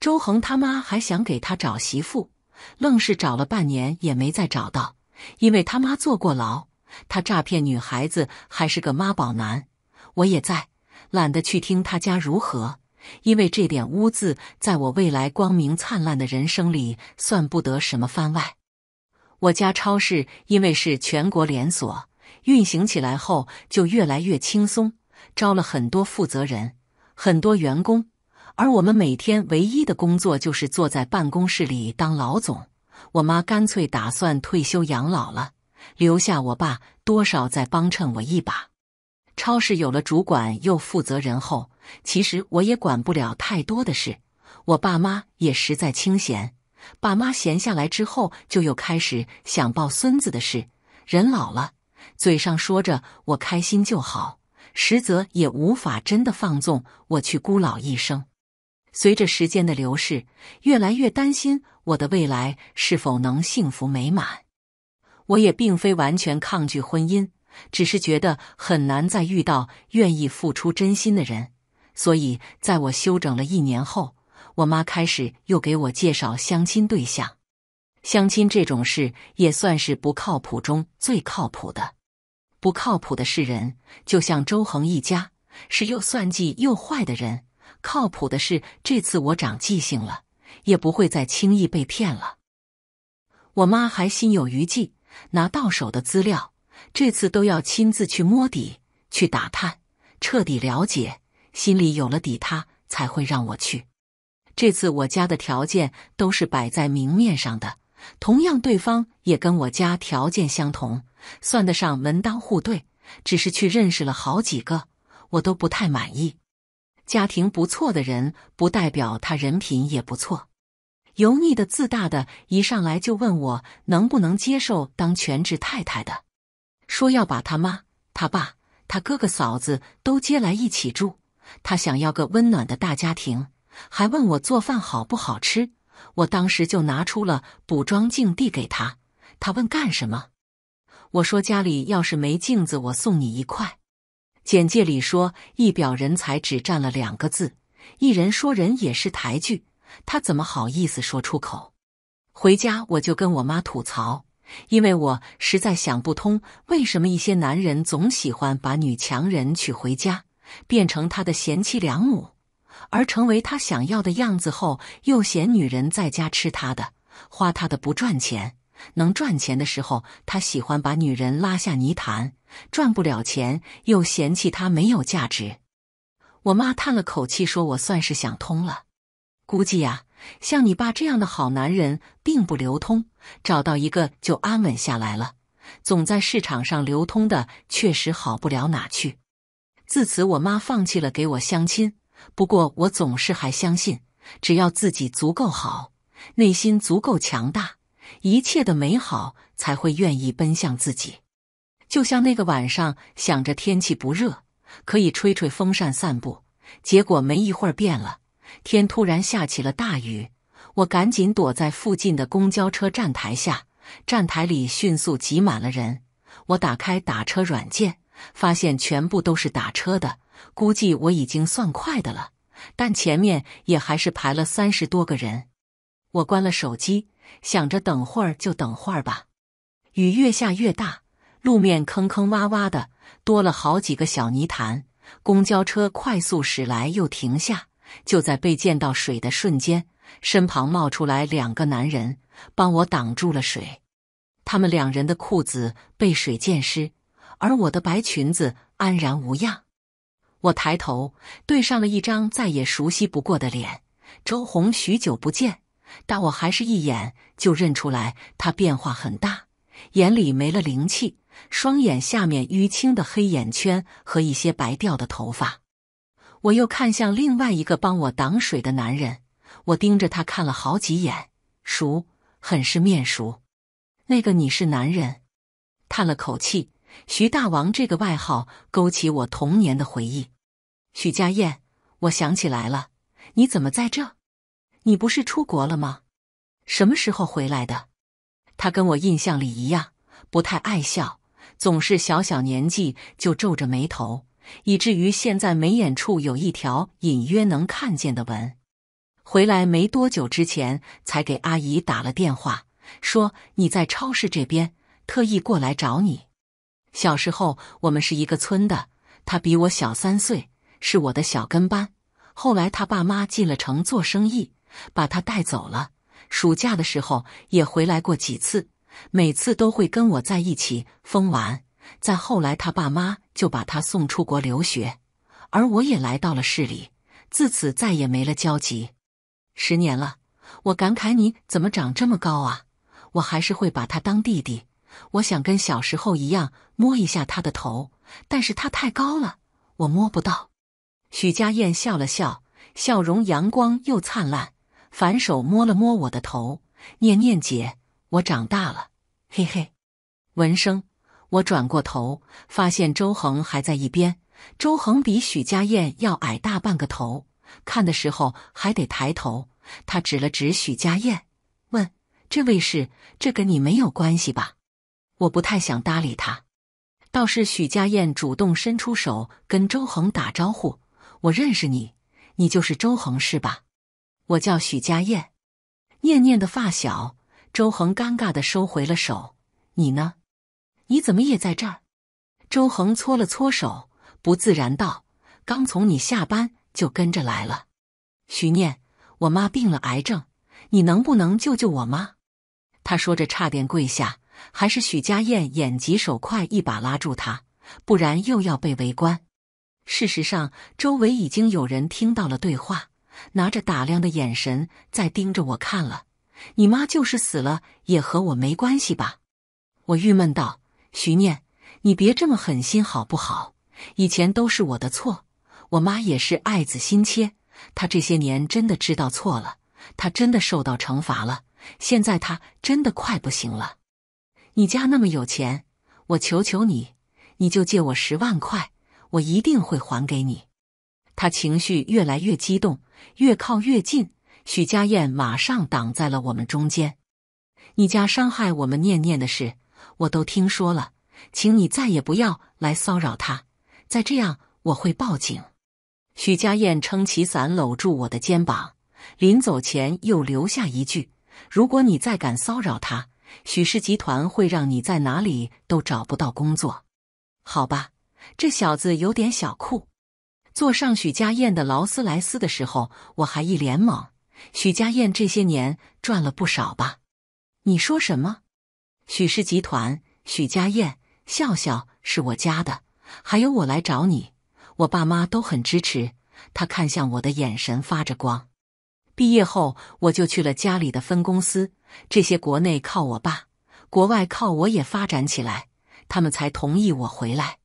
周恒他妈还想给他找媳妇，愣是找了半年也没再找到，因为他妈坐过牢，他诈骗女孩子还是个妈宝男。我也在懒得去听他家如何，因为这点污渍在我未来光明灿烂的人生里算不得什么番外。我家超市因为是全国连锁，运行起来后就越来越轻松。招了很多负责人，很多员工，而我们每天唯一的工作就是坐在办公室里当老总。我妈干脆打算退休养老了，留下我爸多少再帮衬我一把。超市有了主管又负责人后，其实我也管不了太多的事。我爸妈也实在清闲，爸妈闲下来之后就又开始想抱孙子的事。人老了，嘴上说着我开心就好。实则也无法真的放纵我，去孤老一生。随着时间的流逝，越来越担心我的未来是否能幸福美满。我也并非完全抗拒婚姻，只是觉得很难再遇到愿意付出真心的人。所以，在我休整了一年后，我妈开始又给我介绍相亲对象。相亲这种事也算是不靠谱中最靠谱的。不靠谱的是人，就像周恒一家，是又算计又坏的人。靠谱的是，这次我长记性了，也不会再轻易被骗了。我妈还心有余悸，拿到手的资料，这次都要亲自去摸底、去打探，彻底了解，心里有了底，她才会让我去。这次我家的条件都是摆在明面上的，同样，对方也跟我家条件相同。算得上门当户对，只是去认识了好几个，我都不太满意。家庭不错的人，不代表他人品也不错。油腻的、自大的，一上来就问我能不能接受当全职太太的，说要把他妈、他爸、他哥哥、嫂子都接来一起住，他想要个温暖的大家庭，还问我做饭好不好吃。我当时就拿出了补妆镜递给他，他问干什么。我说家里要是没镜子，我送你一块。简介里说一表人才只占了两个字。一人说人也是抬举，他怎么好意思说出口？回家我就跟我妈吐槽，因为我实在想不通为什么一些男人总喜欢把女强人娶回家，变成他的贤妻良母，而成为他想要的样子后，又嫌女人在家吃他的、花他的不赚钱。能赚钱的时候，他喜欢把女人拉下泥潭；赚不了钱，又嫌弃她没有价值。我妈叹了口气说：“我算是想通了，估计呀，像你爸这样的好男人并不流通，找到一个就安稳下来了。总在市场上流通的，确实好不了哪去。”自此，我妈放弃了给我相亲。不过，我总是还相信，只要自己足够好，内心足够强大。一切的美好才会愿意奔向自己，就像那个晚上想着天气不热，可以吹吹风扇散步，结果没一会儿变了，天突然下起了大雨，我赶紧躲在附近的公交车站台下，站台里迅速挤满了人。我打开打车软件，发现全部都是打车的，估计我已经算快的了，但前面也还是排了三十多个人。我关了手机。想着等会儿就等会儿吧。雨越下越大，路面坑坑洼洼的，多了好几个小泥潭。公交车快速驶来又停下，就在被溅到水的瞬间，身旁冒出来两个男人，帮我挡住了水。他们两人的裤子被水溅湿，而我的白裙子安然无恙。我抬头，对上了一张再也熟悉不过的脸——周红。许久不见。但我还是一眼就认出来，他变化很大，眼里没了灵气，双眼下面淤青的黑眼圈和一些白掉的头发。我又看向另外一个帮我挡水的男人，我盯着他看了好几眼，熟，很是面熟。那个你是男人？叹了口气，徐大王这个外号勾起我童年的回忆。许家燕，我想起来了，你怎么在这？你不是出国了吗？什么时候回来的？他跟我印象里一样，不太爱笑，总是小小年纪就皱着眉头，以至于现在眉眼处有一条隐约能看见的纹。回来没多久之前，才给阿姨打了电话，说你在超市这边，特意过来找你。小时候我们是一个村的，他比我小三岁，是我的小跟班。后来他爸妈进了城做生意。把他带走了。暑假的时候也回来过几次，每次都会跟我在一起疯玩。再后来，他爸妈就把他送出国留学，而我也来到了市里，自此再也没了交集。十年了，我感慨你怎么长这么高啊！我还是会把他当弟弟，我想跟小时候一样摸一下他的头，但是他太高了，我摸不到。许佳燕笑了笑，笑容阳光又灿烂。反手摸了摸我的头，念念姐，我长大了，嘿嘿。闻声，我转过头，发现周恒还在一边。周恒比许家燕要矮大半个头，看的时候还得抬头。他指了指许家燕，问：“这位是？这跟你没有关系吧？”我不太想搭理他，倒是许家燕主动伸出手跟周恒打招呼：“我认识你，你就是周恒是吧？”我叫许家燕，念念的发小。周恒尴尬的收回了手。你呢？你怎么也在这儿？周恒搓了搓手，不自然道：“刚从你下班就跟着来了。”许念，我妈病了，癌症，你能不能救救我妈？他说着差点跪下，还是许家燕眼疾手快，一把拉住他，不然又要被围观。事实上，周围已经有人听到了对话。拿着打量的眼神在盯着我看了，你妈就是死了也和我没关系吧？我郁闷道：“徐念，你别这么狠心好不好？以前都是我的错，我妈也是爱子心切，她这些年真的知道错了，她真的受到惩罚了。现在她真的快不行了。你家那么有钱，我求求你，你就借我十万块，我一定会还给你。”他情绪越来越激动，越靠越近。许家燕马上挡在了我们中间。你家伤害我们念念的事，我都听说了，请你再也不要来骚扰他。再这样，我会报警。许家燕撑起伞，搂住我的肩膀，临走前又留下一句：“如果你再敢骚扰他，许氏集团会让你在哪里都找不到工作。”好吧，这小子有点小酷。坐上许家彦的劳斯莱斯的时候，我还一脸懵。许家彦这些年赚了不少吧？你说什么？许氏集团，许家彦，笑笑是我家的。还有，我来找你，我爸妈都很支持。他看向我的眼神发着光。毕业后我就去了家里的分公司，这些国内靠我爸，国外靠我也发展起来，他们才同意我回来。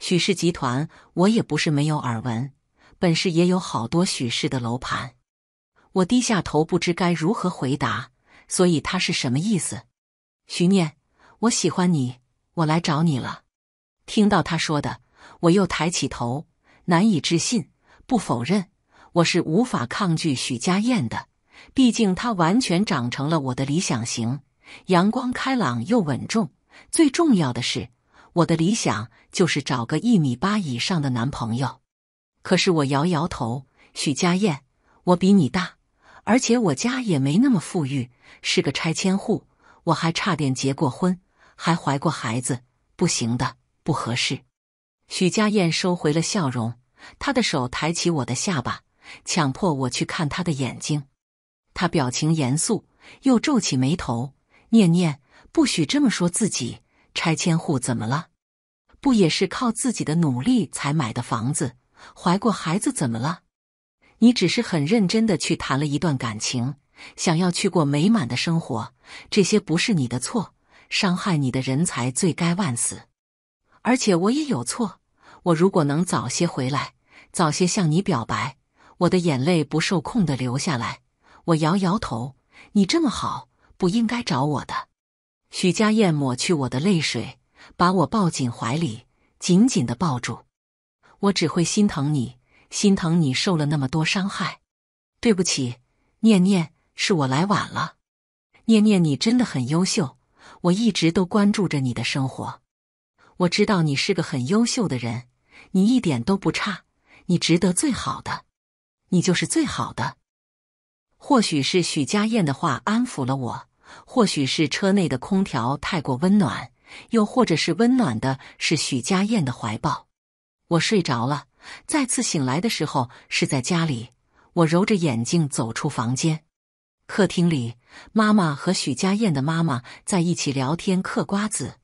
许氏集团，我也不是没有耳闻，本市也有好多许氏的楼盘。我低下头，不知该如何回答，所以他是什么意思？徐念，我喜欢你，我来找你了。听到他说的，我又抬起头，难以置信，不否认，我是无法抗拒许家燕的，毕竟她完全长成了我的理想型，阳光开朗又稳重，最重要的是。我的理想就是找个一米八以上的男朋友，可是我摇摇头。许家燕，我比你大，而且我家也没那么富裕，是个拆迁户。我还差点结过婚，还怀过孩子，不行的，不合适。许家燕收回了笑容，她的手抬起我的下巴，强迫我去看她的眼睛。他表情严肃，又皱起眉头，念念不许这么说自己。拆迁户怎么了？不也是靠自己的努力才买的房子？怀过孩子怎么了？你只是很认真的去谈了一段感情，想要去过美满的生活，这些不是你的错。伤害你的人才罪该万死。而且我也有错，我如果能早些回来，早些向你表白，我的眼泪不受控的流下来。我摇摇头，你这么好，不应该找我的。许家燕抹去我的泪水，把我抱紧怀里，紧紧的抱住。我只会心疼你，心疼你受了那么多伤害。对不起，念念，是我来晚了。念念，你真的很优秀，我一直都关注着你的生活。我知道你是个很优秀的人，你一点都不差，你值得最好的，你就是最好的。或许是许家燕的话安抚了我。或许是车内的空调太过温暖，又或者是温暖的是许家燕的怀抱，我睡着了。再次醒来的时候是在家里，我揉着眼睛走出房间。客厅里，妈妈和许家燕的妈妈在一起聊天嗑瓜子，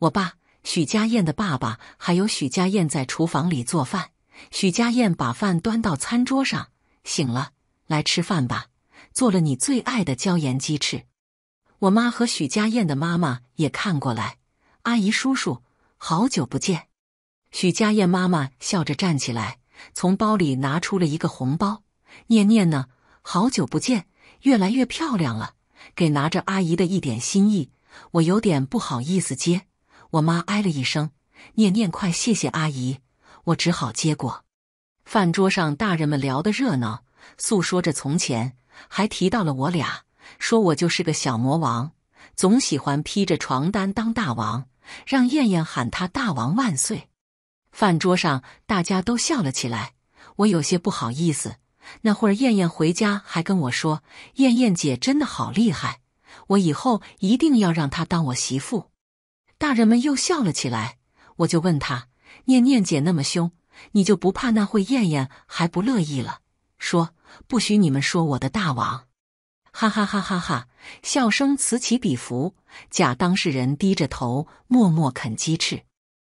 我爸许家燕的爸爸还有许家燕在厨房里做饭。许家燕把饭端到餐桌上，醒了，来吃饭吧，做了你最爱的椒盐鸡翅。我妈和许家燕的妈妈也看过来，阿姨叔叔，好久不见。许家燕妈妈笑着站起来，从包里拿出了一个红包。念念呢，好久不见，越来越漂亮了，给拿着阿姨的一点心意。我有点不好意思接，我妈哎了一声，念念快谢谢阿姨，我只好接过。饭桌上大人们聊得热闹，诉说着从前，还提到了我俩。说我就是个小魔王，总喜欢披着床单当大王，让燕燕喊他大王万岁。饭桌上大家都笑了起来，我有些不好意思。那会燕燕回家还跟我说：“燕燕姐真的好厉害，我以后一定要让她当我媳妇。”大人们又笑了起来，我就问他：“念念姐那么凶，你就不怕那会燕燕还不乐意了？”说：“不许你们说我的大王。”哈哈哈哈哈！笑声此起彼伏。假当事人低着头默默啃鸡翅。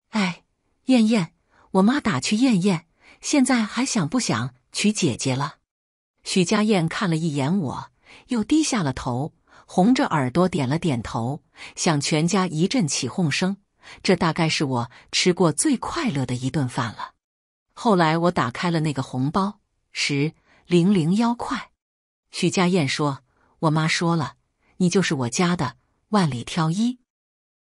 哎，燕燕，我妈打趣燕燕现在还想不想娶姐姐了？许家燕看了一眼我，又低下了头，红着耳朵点了点头。响，全家一阵起哄声。这大概是我吃过最快乐的一顿饭了。后来我打开了那个红包，十零零幺块。许家燕说：“我妈说了，你就是我家的，万里挑一。”